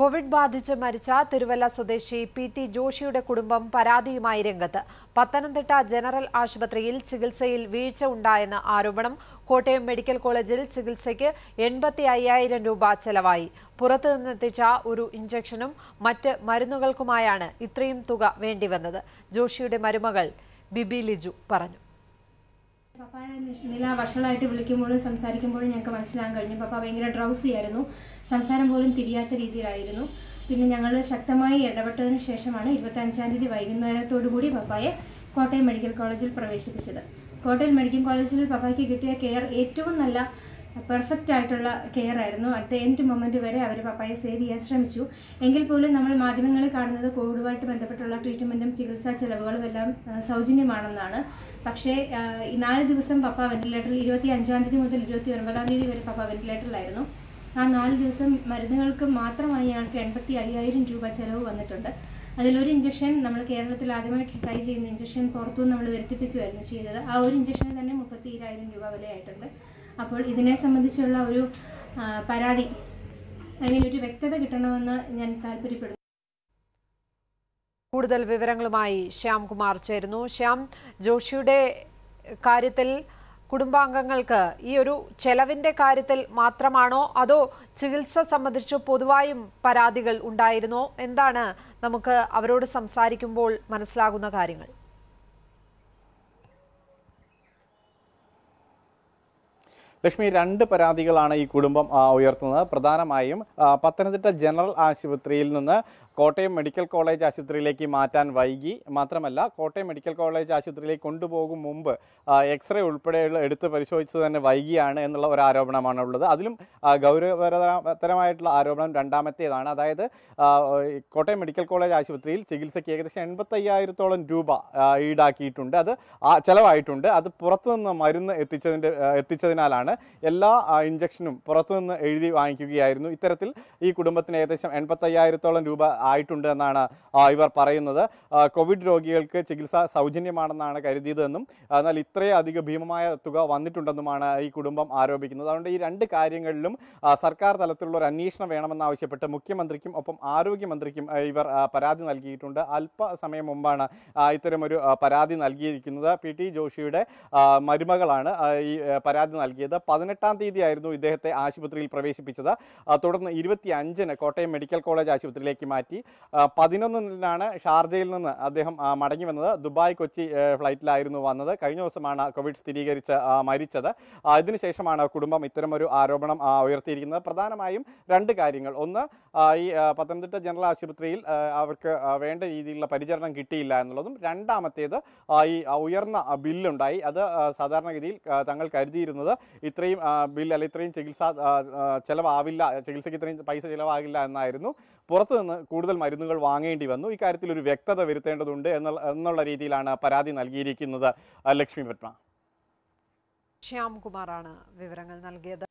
Covid ബാധിച്ച് മരിച്ച തിരുവല്ല സ്വദേശി പി ടി ജോഷിയുടെ കുടുംബം പരാതിയുമായി രംഗത്ത് പത്തനംതിട്ട ജനറൽ ആശുപത്രിയിൽ ചികിത്സയിൽ വീഴ്ച ഉണ്ടായെന്ന ആരോപണം കോട്ടയം മെഡിക്കൽ കോളേജിൽ ചികിത്സയ്ക്ക് എൺപത്തി അയ്യായിരം രൂപ ചെലവായി പുറത്തുനിന്നെത്തിച്ച ഒരു ഇഞ്ചക്ഷനും മറ്റ് മരുന്നുകൾക്കുമായാണ് ഇത്രയും തുക വേണ്ടിവന്നത് ജോഷിയുടെ മരുമകൾ ബിബി ലിജു പറഞ്ഞു പപ്പായുടെ നില വഷളായിട്ട് വിളിക്കുമ്പോഴും സംസാരിക്കുമ്പോഴും ഞങ്ങൾക്ക് മനസ്സിലാകാൻ കഴിഞ്ഞു പപ്പ ഭയങ്കര ഡ്രൗസി ആയിരുന്നു സംസാരം പോലും തിരിയാത്ത രീതിയിലായിരുന്നു പിന്നെ ഞങ്ങൾ ശക്തമായി ഇടപെട്ടതിന് ശേഷമാണ് ഇരുപത്തഞ്ചാം തീയതി വൈകുന്നേരത്തോടുകൂടി പപ്പായെ കോട്ടയം മെഡിക്കൽ കോളേജിൽ പ്രവേശിപ്പിച്ചത് കോട്ടയം മെഡിക്കൽ കോളേജിൽ പപ്പായ്ക്ക് കിട്ടിയ കെയർ ഏറ്റവും നല്ല പെർഫെക്റ്റ് ആയിട്ടുള്ള കെയർ ആയിരുന്നു അറ്റ് ദ എൻഡ് മൊമെൻ്റ് വരെ അവർ പപ്പായെ സേവ് ചെയ്യാൻ ശ്രമിച്ചു എങ്കിൽ പോലും നമ്മൾ മാധ്യമങ്ങളിൽ കാണുന്നത് കോവിഡുമായിട്ട് ബന്ധപ്പെട്ടുള്ള ട്രീറ്റ്മെൻറ്റും ചികിത്സാ ചെലവുകളും എല്ലാം സൗജന്യമാണെന്നാണ് പക്ഷേ നാല് ദിവസം പപ്പ വെന്റിലേറ്ററിൽ ഇരുപത്തി അഞ്ചാം തീയതി മുതൽ ഇരുപത്തി ഒൻപതാം തീയതി വരെ പപ്പ വെന്റിലേറ്ററിലായിരുന്നു ആ നാല് ദിവസം മരുന്നുകൾക്ക് മാത്രമായി ഞങ്ങൾക്ക് എൺപത്തി അയ്യായിരം രൂപ ചിലവ് വന്നിട്ടുണ്ട് അതിലൊരു ഇഞ്ചക്ഷൻ നമ്മൾ കേരളത്തിൽ ആദ്യമായിട്ട് ട്രൈ ചെയ്യുന്ന ഇഞ്ചക്ഷൻ പുറത്തുനിന്ന് നമ്മൾ വരുത്തിപ്പിക്കുമായിരുന്നു ചെയ്തത് ആ ഒരു ഇഞ്ചക്ഷന് തന്നെ മുപ്പത്തി രൂപ വിലയായിട്ടുണ്ട് അപ്പോൾ ഇതിനെ സംബന്ധിച്ചുള്ള ഒരു പരാതി അങ്ങനെ ഒരു വ്യക്തത കിട്ടണമെന്ന് ഞാൻ താല്പര്യപ്പെടുന്നു കൂടുതൽ വിവരങ്ങളുമായി ശ്യാംകുമാർ ചേരുന്നു ശ്യാം ജോഷിയുടെ കാര്യത്തിൽ കുടുംബാംഗങ്ങൾക്ക് ഈ ഒരു ചെലവിൻ്റെ കാര്യത്തിൽ മാത്രമാണോ അതോ ചികിത്സ സംബന്ധിച്ച് പൊതുവായും പരാതികൾ ഉണ്ടായിരുന്നോ എന്താണ് നമുക്ക് അവരോട് സംസാരിക്കുമ്പോൾ മനസ്സിലാകുന്ന കാര്യങ്ങൾ ലക്ഷ്മി രണ്ട് പരാതികളാണ് ഈ കുടുംബം ഉയർത്തുന്നത് പ്രധാനമായും പത്തനംതിട്ട ജനറൽ ആശുപത്രിയിൽ നിന്ന് കോട്ടയം മെഡിക്കൽ കോളേജ് ആശുപത്രിയിലേക്ക് മാറ്റാൻ വൈകി മാത്രമല്ല കോട്ടയം മെഡിക്കൽ കോളേജ് ആശുപത്രിയിലേക്ക് കൊണ്ടുപോകും മുമ്പ് എക്സ്റേ ഉൾപ്പെടെയുള്ള എടുത്ത് പരിശോധിച്ചത് തന്നെ വൈകിയാണ് എന്നുള്ള ഒരു ആരോപണമാണ് ഉള്ളത് അതിലും ഗൗരവതരമായിട്ടുള്ള ആരോപണം രണ്ടാമത്തേതാണ് അതായത് കോട്ടയം മെഡിക്കൽ കോളേജ് ആശുപത്രിയിൽ ചികിത്സയ്ക്ക് ഏകദേശം എൺപത്തയ്യായിരത്തോളം രൂപ ഈടാക്കിയിട്ടുണ്ട് അത് ചിലവായിട്ടുണ്ട് അത് പുറത്തുനിന്ന് മരുന്ന് എത്തിച്ചതിൻ്റെ എത്തിച്ചതിനാലാണ് എല്ലാ ഇഞ്ചക്ഷനും പുറത്തുനിന്ന് എഴുതി വാങ്ങിക്കുകയായിരുന്നു ഇത്തരത്തിൽ ഈ കുടുംബത്തിന് ഏകദേശം എൺപത്തയ്യായിരത്തോളം രൂപ ആയിട്ടുണ്ട് എന്നാണ് ഇവർ പറയുന്നത് കോവിഡ് രോഗികൾക്ക് ചികിത്സ സൗജന്യമാണെന്നാണ് കരുതിയതെന്നും എന്നാൽ ഇത്രയും അധിക ഭീമമായ തുക വന്നിട്ടുണ്ടെന്നുമാണ് ഈ കുടുംബം ആരോപിക്കുന്നത് അതുകൊണ്ട് ഈ രണ്ട് കാര്യങ്ങളിലും സർക്കാർ തലത്തിലുള്ള ഒരു അന്വേഷണം വേണമെന്നാവശ്യപ്പെട്ട് മുഖ്യമന്ത്രിക്കും ഒപ്പം ആരോഗ്യമന്ത്രിക്കും ഇവർ പരാതി നൽകിയിട്ടുണ്ട് അല്പസമയം മുമ്പാണ് ഇത്തരമൊരു പരാതി നൽകിയിരിക്കുന്നത് പി ടി ജോഷിയുടെ മരുമകളാണ് ഈ പരാതി നൽകിയത് പതിനെട്ടാം തീയതി ആയിരുന്നു ഇദ്ദേഹത്തെ ആശുപത്രിയിൽ പ്രവേശിപ്പിച്ചത് തുടർന്ന് ഇരുപത്തി അഞ്ചിന് കോട്ടയം മെഡിക്കൽ കോളേജ് ആശുപത്രിയിലേക്ക് മാറ്റി മാറ്റി പതിനൊന്നിനാണ് ഷാർജയിൽ നിന്ന് അദ്ദേഹം മടങ്ങി വന്നത് ദുബായ് കൊച്ചി ഫ്ലൈറ്റിലായിരുന്നു വന്നത് കഴിഞ്ഞ ദിവസമാണ് കോവിഡ് സ്ഥിരീകരിച്ച് മരിച്ചത് അതിനുശേഷമാണ് കുടുംബം ഇത്തരമൊരു ആരോപണം ഉയർത്തിയിരിക്കുന്നത് പ്രധാനമായും രണ്ട് കാര്യങ്ങൾ ഒന്ന് ഈ പത്തനംതിട്ട ജനറൽ ആശുപത്രിയിൽ അവർക്ക് വേണ്ട രീതിയിലുള്ള പരിചരണം കിട്ടിയില്ല എന്നുള്ളതും രണ്ടാമത്തേത് ഈ ഉയർന്ന ബില്ലുണ്ടായി അത് സാധാരണഗതിയിൽ തങ്ങൾ കരുതിയിരുന്നത് ഇത്രയും ബിൽ അല്ല ഇത്രയും ചികിത്സ ചിലവാവില്ല ചികിത്സയ്ക്ക് ഇത്രയും പൈസ ചിലവാകില്ല എന്നായിരുന്നു പുറത്തുനിന്ന് കൂടുതൽ മരുന്നുകൾ വാങ്ങേണ്ടി വന്നു ഇക്കാര്യത്തിൽ ഒരു വ്യക്തത വരുത്തേണ്ടതുണ്ട് എന്നുള്ള രീതിയിലാണ് പരാതി നൽകിയിരിക്കുന്നത് ലക്ഷ്മി പത്മ ശ്യാംകുമാറാണ് വിവരങ്ങൾ നൽകിയത്